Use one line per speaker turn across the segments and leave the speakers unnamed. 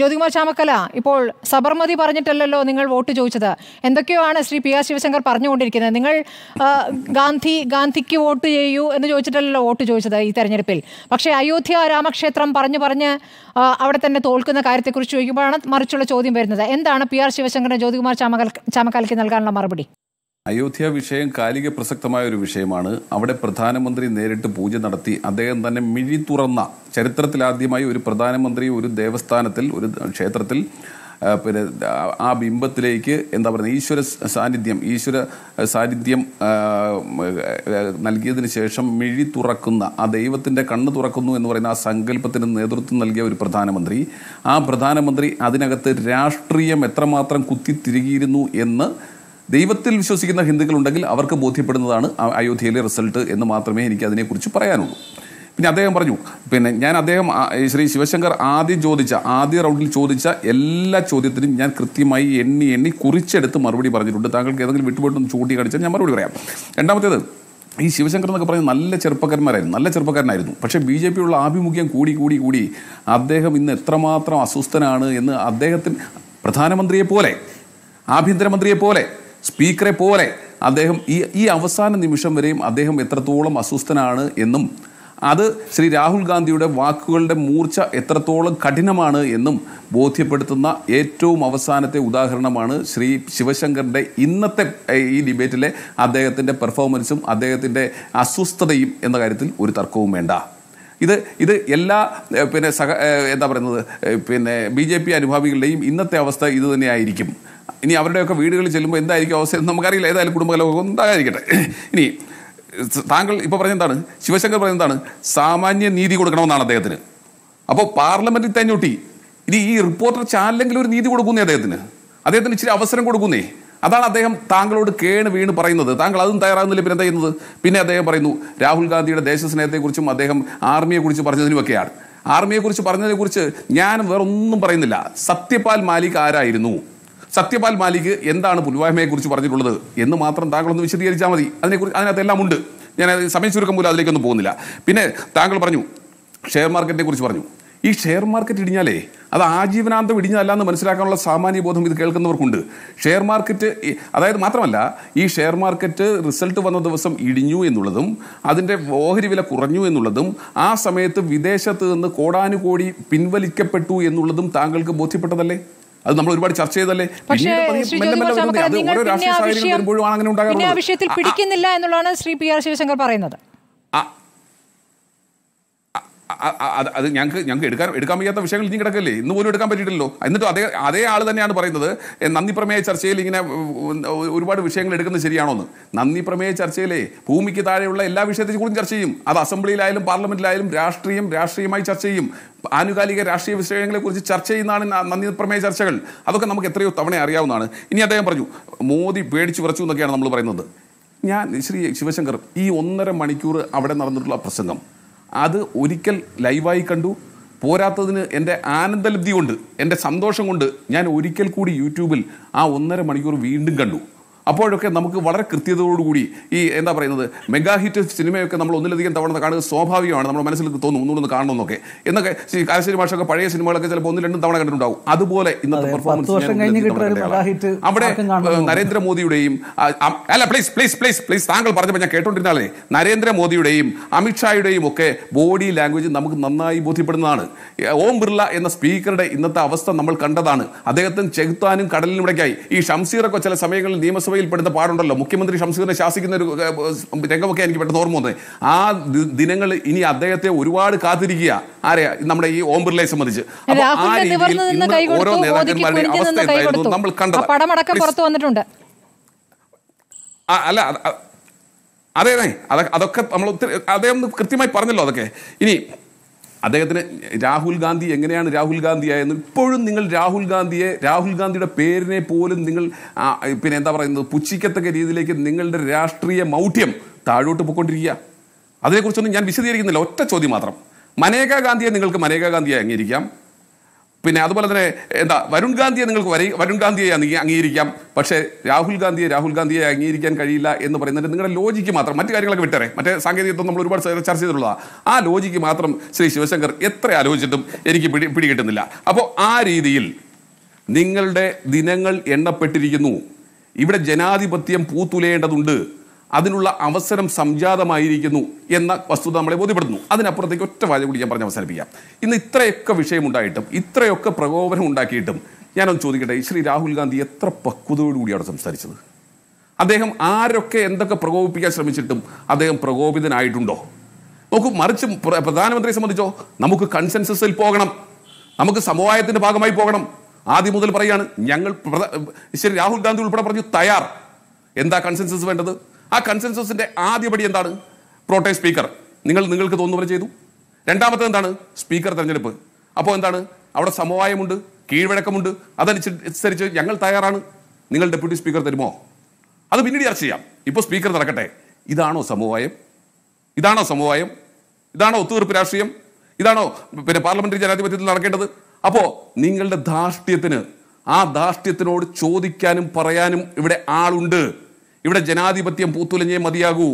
ജ്യോതികുമാർ ചാമക്കല ഇപ്പോൾ സബർമതി പറഞ്ഞിട്ടല്ലല്ലോ നിങ്ങൾ വോട്ട് ചോദിച്ചത് എന്തൊക്കെയാണ് ശ്രീ പി ആർ ശിവശങ്കർ പറഞ്ഞുകൊണ്ടിരിക്കുന്നത് നിങ്ങൾ ഗാന്ധി ഗാന്ധിക്ക് വോട്ട് ചെയ്യൂ എന്ന് ചോദിച്ചിട്ടല്ലോ വോട്ട് ചോദിച്ചത് ഈ തെരഞ്ഞെടുപ്പിൽ പക്ഷേ അയോധ്യ രാമക്ഷേത്രം പറഞ്ഞു പറഞ്ഞ് അവിടെ തന്നെ തോൽക്കുന്ന കാര്യത്തെക്കുറിച്ച് ചോദിക്കുമ്പോഴാണ് മറിച്ചുള്ള ചോദ്യം വരുന്നത് എന്താണ് പി ആർ ശിവശങ്കറിന് ജ്യോതികുമാർ ചാമകൽ ചാമക്കാലയ്ക്ക് നൽകാനുള്ള മറുപടി അയോധ്യ വിഷയം കാലിക പ്രസക്തമായ ഒരു വിഷയമാണ് അവിടെ പ്രധാനമന്ത്രി നേരിട്ട് പൂജ നടത്തി അദ്ദേഹം തന്നെ മിഴി തുറന്ന ചരിത്രത്തിലാദ്യമായി ഒരു പ്രധാനമന്ത്രി ഒരു ദേവസ്ഥാനത്തിൽ ഒരു ക്ഷേത്രത്തിൽ പിന്നെ ആ ബിംബത്തിലേക്ക് എന്താ പറയുക ഈശ്വര സാന്നിധ്യം ഈശ്വര സാന്നിധ്യം നൽകിയതിന് ശേഷം മിഴി തുറക്കുന്ന ആ ദൈവത്തിൻ്റെ കണ്ണ് തുറക്കുന്നു എന്ന് പറയുന്ന ആ സങ്കല്പത്തിന് നേതൃത്വം നൽകിയ ഒരു പ്രധാനമന്ത്രി ആ പ്രധാനമന്ത്രി അതിനകത്ത് രാഷ്ട്രീയം എത്രമാത്രം കുത്തിത്തിരികിയിരുന്നു എന്ന് ദൈവത്തിൽ വിശ്വസിക്കുന്ന ഹിന്ദുക്കളുണ്ടെങ്കിൽ അവർക്ക് ബോധ്യപ്പെടുന്നതാണ് അയോധ്യയിലെ റിസൾട്ട് എന്ന് മാത്രമേ എനിക്ക് അതിനെക്കുറിച്ച് പറയാനുള്ളൂ പിന്നെ അദ്ദേഹം പറഞ്ഞു പിന്നെ ഞാൻ അദ്ദേഹം ശ്രീ ശിവശങ്കർ ആദ്യം ചോദിച്ച ആദ്യ റൗണ്ടിൽ ചോദിച്ച എല്ലാ ചോദ്യത്തിനും ഞാൻ കൃത്യമായി എണ്ണി എണ്ണി കുറിച്ചെടുത്ത് മറുപടി പറഞ്ഞിട്ടുണ്ട് താങ്കൾക്ക് ഏതെങ്കിലും വിട്ടുപോയിട്ടൊന്ന് ചൂണ്ടിക്കാണിച്ചാൽ ഞാൻ മറുപടി പറയാം രണ്ടാമത്തേത് ഈ ശിവശങ്കർ എന്നൊക്കെ പറഞ്ഞ നല്ല ചെറുപ്പക്കാരന്മാരായിരുന്നു നല്ല ചെറുപ്പക്കാരനായിരുന്നു പക്ഷേ ബി ജെ പിയുള്ള ആഭിമുഖ്യം കൂടി കൂടി കൂടി അദ്ദേഹം ഇന്ന് എത്രമാത്രം അസ്വസ്ഥനാണ് എന്ന് അദ്ദേഹത്തിന് പ്രധാനമന്ത്രിയെ പോലെ പോലെ സ്പീക്കറെ പോലെ അദ്ദേഹം ഈ ഈ അവസാന നിമിഷം വരെയും അദ്ദേഹം എത്രത്തോളം അസ്വസ്ഥനാണ് എന്നും അത് ശ്രീ രാഹുൽ ഗാന്ധിയുടെ വാക്കുകളുടെ മൂർച്ച എത്രത്തോളം കഠിനമാണ് എന്നും ബോധ്യപ്പെടുത്തുന്ന ഏറ്റവും അവസാനത്തെ ഉദാഹരണമാണ് ശ്രീ ശിവശങ്കറിൻ്റെ ഇന്നത്തെ ഈ ഡിബേറ്റിലെ അദ്ദേഹത്തിൻ്റെ പെർഫോമൻസും അദ്ദേഹത്തിൻ്റെ അസ്വസ്ഥതയും എന്ന കാര്യത്തിൽ ഒരു തർക്കവും വേണ്ട ഇത് ഇത് എല്ലാ പിന്നെ സഹ എന്താ പറയുന്നത് പിന്നെ ബി ജെ പി അനുഭാവികളുടെയും ഇന്നത്തെ അവസ്ഥ ഇത് തന്നെയായിരിക്കും ഇനി അവരുടെയൊക്കെ വീടുകളിൽ ചെല്ലുമ്പോൾ എന്തായിരിക്കും അവസ്ഥ എന്ന് നമുക്കറിയില്ല ഏതായാലും കുടുംബകലമൊക്കെ ഉണ്ടാകാതിരിക്കട്ടെ ഇനി താങ്കൾ ഇപ്പോൾ പറഞ്ഞ എന്താണ് ശിവശങ്കർ പറഞ്ഞ എന്താണ് സാമാന്യ നീതി കൊടുക്കണമെന്നാണ് അദ്ദേഹത്തിന് അപ്പോൾ പാർലമെൻറ്റിൽ തന്നൂട്ടി ഇനി ഈ റിപ്പോർട്ടർ ചാനലെങ്കിലും ഒരു നീതി കൊടുക്കുന്നേ അദ്ദേഹത്തിന് അദ്ദേഹത്തിന് ഇച്ചിരി അവസരം കൊടുക്കുന്നേ അതാണ് അദ്ദേഹം താങ്കളോട് കേണ് വീണ് പറയുന്നത് താങ്കൾ അതും തയ്യാറാകുന്നില്ല പിന്നെ എന്താ ചെയ്യുന്നത് പിന്നെ അദ്ദേഹം പറയുന്നു രാഹുൽ ഗാന്ധിയുടെ ദേശസ്നേഹത്തെക്കുറിച്ചും അദ്ദേഹം ആർമിയെക്കുറിച്ച് പറഞ്ഞതിനുമൊക്കെയാണ് ആർമിയെക്കുറിച്ച് പറഞ്ഞതിനെക്കുറിച്ച് ഞാൻ വേറൊന്നും പറയുന്നില്ല സത്യപാൽ മാലിക് ആരായിരുന്നു സത്യപാൽ മാലിക് എന്താണ് പുൽവാമയെക്കുറിച്ച് പറഞ്ഞിട്ടുള്ളത് എന്ന് മാത്രം താങ്കളൊന്ന് വിശദീകരിച്ചാൽ മതി അതിനെക്കുറിച്ച് അതിനകത്ത് എല്ലാം ഉണ്ട് ഞാൻ സമയം ചുരുക്കം പോലും അതിലേക്കൊന്നും പോകുന്നില്ല പിന്നെ താങ്കൾ പറഞ്ഞു ഷെയർ മാർക്കറ്റിനെ കുറിച്ച് പറഞ്ഞു ഈ ഷെയർ മാർക്കറ്റ് ഇടിഞ്ഞാലേ അത് ആജീവനാന്തം ഇടിഞ്ഞതല്ല എന്ന് മനസ്സിലാക്കാനുള്ള സാമാന്യ ബോധം ഇത് കേൾക്കുന്നവർക്കുണ്ട് ഷെയർ മാർക്കറ്റ് അതായത് മാത്രമല്ല ഈ ഷെയർ മാർക്കറ്റ് റിസൾട്ട് വന്ന ദിവസം ഇടിഞ്ഞു എന്നുള്ളതും അതിൻ്റെ ഓഹരി വില കുറഞ്ഞു എന്നുള്ളതും ആ സമയത്ത് വിദേശത്ത് നിന്ന് കോടാനുകോടി പിൻവലിക്കപ്പെട്ടു എന്നുള്ളതും താങ്കൾക്ക് ബോധ്യപ്പെട്ടതല്ലേ അത് നമ്മൾ ഒരുപാട് ചർച്ച ചെയ്തല്ലേ പിന്നീട് ഓരോ രാഷ്ട്രീയ അങ്ങനെ പിടിക്കുന്നില്ല എന്നുള്ളതാണ് ശ്രീ പി ആർ ശിവശങ്കർ പറയുന്നത് അത് ഞങ്ങൾക്ക് ഞങ്ങൾക്ക് എടുക്കാൻ എടുക്കാൻ വയ്യാത്ത വിഷയങ്ങൾ ഇനി കിടക്കല്ലേ ഇന്ന് പോലും എടുക്കാൻ പറ്റിയിട്ടില്ലോ എന്നിട്ട് അതേ അതേ ആൾ തന്നെയാണ് പറയുന്നത് നന്ദി പ്രമേയ ചർച്ചയിൽ ഇങ്ങനെ ഒരുപാട് വിഷയങ്ങൾ എടുക്കുന്നത് ശരിയാണോ എന്ന് നന്ദി പ്രമേയ ചർച്ചയിലെ ഭൂമിക്ക് താഴെയുള്ള എല്ലാ വിഷയത്തെക്കുറിച്ചും ചർച്ച ചെയ്യും അത് അസംബ്ലിയിലായാലും പാർലമെന്റിലായാലും രാഷ്ട്രീയം രാഷ്ട്രീയമായി ചർച്ച ചെയ്യും ആനുകാലിക രാഷ്ട്രീയ വിഷയങ്ങളെക്കുറിച്ച് ചർച്ച ചെയ്യുന്നതാണ് നന്ദി പ്രമേയ ചർച്ചകൾ അതൊക്കെ നമുക്ക് എത്രയോ തവണ അറിയാവുന്നതാണ് ഇനി അദ്ദേഹം പറഞ്ഞു മോദി പേടിച്ചു വിറച്ചു എന്നൊക്കെയാണ് നമ്മൾ പറയുന്നത് ഞാൻ ശ്രീ ശിവശങ്കർ ഈ ഒന്നര മണിക്കൂർ അവിടെ നടന്നിട്ടുള്ള പ്രസംഗം അത് ഒരിക്കൽ ലൈവായി കണ്ടു പോരാത്തതിന് എൻ്റെ ആനന്ദലബ്ധി കൊണ്ട് എൻ്റെ സന്തോഷം കൊണ്ട് ഞാൻ ഒരിക്കൽ കൂടി യൂട്യൂബിൽ ആ ഒന്നര മണിക്കൂർ വീണ്ടും കണ്ടു അപ്പോഴൊക്കെ നമുക്ക് വളരെ കൃത്യതയോടുകൂടി ഈ എന്താ പറയുന്നത് മെഗാ ഹിറ്റ് സിനിമയൊക്കെ നമ്മൾ ഒന്നിലധികം തവണ കാണുന്നത് സ്വാഭാവികമാണ് നമ്മുടെ മനസ്സിൽ തോന്നും ഒന്നുകൊണ്ട് കാണണമെന്നൊക്കെ എന്നൊക്കെ കാശ്ശേരി ഭാഷയൊക്കെ പഴയ സിനിമകളൊക്കെ ചിലപ്പോൾ ഒന്നും രണ്ടും തവണ കണ്ടിട്ടുണ്ടാവും അതുപോലെ ഇന്നത്തെ പെർഫോമൻസ് അവിടെ നരേന്ദ്രമോദിയുടെയും അല്ല പ്ലീസ് പ്ലീസ് പ്ലീസ് പ്ലീസ് താങ്കൾ പറഞ്ഞപ്പോൾ ഞാൻ കേട്ടോണ്ടിരുന്നാലേ നരേന്ദ്രമോദിയുടെയും അമിത്ഷായുടെയും ഒക്കെ ബോഡി ലാംഗ്വേജ് നമുക്ക് നന്നായി ബോധ്യപ്പെടുന്നതാണ് ഓം ബിർള എന്ന സ്പീക്കറുടെ ഇന്നത്തെ അവസ്ഥ നമ്മൾ കണ്ടതാണ് അദ്ദേഹത്തിന് ചെകുത്താനും കടലിനും ഇടയ്ക്കായി ഈ ഷംസീറൊക്കെ ചില സമയങ്ങളിൽ നിയമസഭ ലോക്സഭയിൽ പെടുന്ന പാടുണ്ടല്ലോ മുഖ്യമന്ത്രി ഷംസീറിനെ ശാസിക്കുന്ന ഒരു രംഗമൊക്കെ എനിക്ക് പെട്ടെന്ന് ഓർമ്മ വന്നത് ആ ദിനങ്ങൾ ഇനി അദ്ദേഹത്തെ ഒരുപാട് കാത്തിരിക്കുക ആരെയാ നമ്മുടെ ഈ ഓം ബിർളയെ സംബന്ധിച്ച് അപ്പോൾ ആ രീതിയിൽ ഇന്ന് ഓരോ നേതാക്കന്മാരുടെ അവസ്ഥ എന്തായിരുന്നു നമ്മൾ കണ്ടത് വന്നിട്ടുണ്ട് അല്ല അതെ അതെ അതൊക്കെ നമ്മൾ ഒത്തിരി അദ്ദേഹം കൃത്യമായി പറഞ്ഞല്ലോ അതൊക്കെ ഇനി അദ്ദേഹത്തിന് രാഹുൽ ഗാന്ധി എങ്ങനെയാണ് രാഹുൽ ഗാന്ധി ആയെന്ന് ഇപ്പോഴും നിങ്ങൾ രാഹുൽ ഗാന്ധിയെ രാഹുൽ ഗാന്ധിയുടെ പേരിനെ പോലും നിങ്ങൾ പിന്നെ എന്താ പറയുന്നത് പുച്ഛിക്കത്തക്ക രീതിയിലേക്ക് നിങ്ങളുടെ രാഷ്ട്രീയ മൗഢ്യം താഴോട്ട് പോയിക്കൊണ്ടിരിക്കുക അതിനെക്കുറിച്ചൊന്നും ഞാൻ വിശദീകരിക്കുന്നില്ല ഒറ്റ ചോദ്യം മാത്രം മനേകാ ഗാന്ധിയെ നിങ്ങൾക്ക് മനേകാ ഗാന്ധിയെ അംഗീകരിക്കാം പിന്നെ അതുപോലെ തന്നെ എന്താ വരുൺ ഗാന്ധിയെ നിങ്ങൾക്ക് വരി വരുൺ ഗാന്ധിയെ അംഗീകരിക്കാം പക്ഷേ രാഹുൽ ഗാന്ധിയെ രാഹുൽ ഗാന്ധിയെ അംഗീകരിക്കാൻ കഴിയില്ല എന്ന് പറയുന്നത് നിങ്ങളുടെ ലോജിക്ക് മാത്രം മറ്റു കാര്യങ്ങളൊക്കെ വിട്ടേ മറ്റേ സാങ്കേതികത്വം നമ്മൾ ഒരുപാട് ചർച്ച ചെയ്തിട്ടുള്ളതാണ് ആ ലോജിക്ക് മാത്രം ശ്രീ ശിവശങ്കർ എത്ര ആലോചിച്ചിട്ടും എനിക്ക് പിടി പിടികിട്ടുന്നില്ല അപ്പോൾ ആ രീതിയിൽ നിങ്ങളുടെ ദിനങ്ങൾ എണ്ണപ്പെട്ടിരിക്കുന്നു ഇവിടെ ജനാധിപത്യം പൂത്തുലയേണ്ടതുണ്ട് അതിനുള്ള അവസരം സംജാതമായിരിക്കുന്നു എന്ന വസ്തുത നമ്മളെ ബോധ്യപ്പെടുന്നു അതിനപ്പുറത്തേക്ക് ഒറ്റ വാചക കൂടി ഞാൻ പറഞ്ഞ് അവസാനിപ്പിക്കാം ഇന്ന് ഇത്രയൊക്കെ വിഷയമുണ്ടായിട്ടും ഇത്രയൊക്കെ പ്രകോപനം ഉണ്ടാക്കിയിട്ടും ഞാനൊന്ന് ചോദിക്കട്ടെ ശ്രീ രാഹുൽ ഗാന്ധി എത്ര പക്വതയോടുകൂടിയാണ് സംസാരിച്ചത് അദ്ദേഹം ആരൊക്കെ എന്തൊക്കെ പ്രകോപിപ്പിക്കാൻ ശ്രമിച്ചിട്ടും അദ്ദേഹം പ്രകോപിതനായിട്ടുണ്ടോ നോക്കൂ മറിച്ച് പ്രധാനമന്ത്രിയെ സംബന്ധിച്ചോ നമുക്ക് കൺസെൻസസിൽ പോകണം നമുക്ക് സമവായത്തിൻ്റെ ഭാഗമായി പോകണം ആദ്യം മുതൽ പറയാണ് ഞങ്ങൾ ശരി രാഹുൽ ഗാന്ധി ഉൾപ്പെടെ പറഞ്ഞു തയ്യാർ എന്താ കൺസെൻസസ് വേണ്ടത് ആ കൺസെൻസസിന്റെ ആദ്യപടി എന്താണ് പ്രോട്ടേ സ്പീക്കർ നിങ്ങൾ നിങ്ങൾക്ക് തോന്നുന്ന പോലെ ചെയ്തു രണ്ടാമത്തെ എന്താണ് സ്പീക്കർ തെരഞ്ഞെടുപ്പ് അപ്പോൾ എന്താണ് അവിടെ സമവായമുണ്ട് കീഴ്വഴക്കമുണ്ട് അതനുസരിച്ച് ഞങ്ങൾ തയ്യാറാണ് നിങ്ങൾ ഡെപ്യൂട്ടി സ്പീക്കർ തരുമോ അത് പിന്നീട് ചർച്ച ചെയ്യാം ഇപ്പോൾ സ്പീക്കർ നടക്കട്ടെ ഇതാണോ സമവായം ഇതാണോ സമവായം ഇതാണോ ഒത്തുതീർപ്പ് രാഷ്ട്രീയം ഇതാണോ പിന്നെ പാർലമെന്ററി ജനാധിപത്യത്തിൽ നടക്കേണ്ടത് അപ്പോൾ നിങ്ങളുടെ ധാർഷ്ട്യത്തിന് ആ ധാർഷ്ട്യത്തിനോട് ചോദിക്കാനും പറയാനും ഇവിടെ ആളുണ്ട് ഇവിടെ ജനാധിപത്യം പൂത്തുലഞ്ഞേ മതിയാകൂ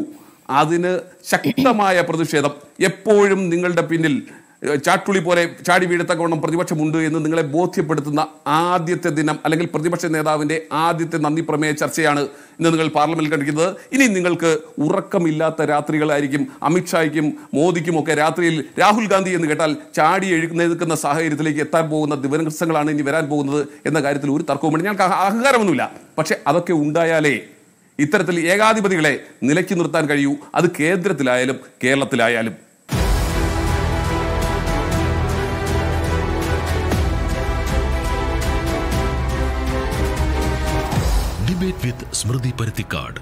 അതിന് ശക്തമായ പ്രതിഷേധം എപ്പോഴും നിങ്ങളുടെ പിന്നിൽ ചാട്ടുളി പോലെ ചാടി വീഴത്തക്കവണ്ണം പ്രതിപക്ഷമുണ്ട് എന്ന് നിങ്ങളെ ബോധ്യപ്പെടുത്തുന്ന ആദ്യത്തെ ദിനം അല്ലെങ്കിൽ പ്രതിപക്ഷ നേതാവിൻ്റെ ആദ്യത്തെ നന്ദി പ്രമേയ ചർച്ചയാണ് ഇന്ന് നിങ്ങൾ പാർലമെന്റിൽ കണ്ടിരിക്കുന്നത് ഇനി നിങ്ങൾക്ക് ഉറക്കമില്ലാത്ത രാത്രികളായിരിക്കും അമിത്ഷായ്ക്കും മോദിക്കും ഒക്കെ രാത്രിയിൽ രാഹുൽ ഗാന്ധി എന്ന് കേട്ടാൽ ചാടി എഴുന്നേൽക്കുന്ന സാഹചര്യത്തിലേക്ക് എത്താൻ പോകുന്ന ദിവസങ്ങളാണ് ഇനി വരാൻ പോകുന്നത് എന്ന കാര്യത്തിൽ ഒരു തർക്കവുമില്ല ഞങ്ങൾക്ക് അഹങ്കാരമൊന്നുമില്ല പക്ഷേ അതൊക്കെ ഉണ്ടായാലേ ഇത്തരത്തിൽ ഏകാധിപതികളെ നിലയ്ക്ക് നിർത്താൻ കഴിയൂ അത് കേന്ദ്രത്തിലായാലും കേരളത്തിലായാലും ഡിബേറ്റ് വിത്ത് സ്മൃതി പരുത്തിക്കാട്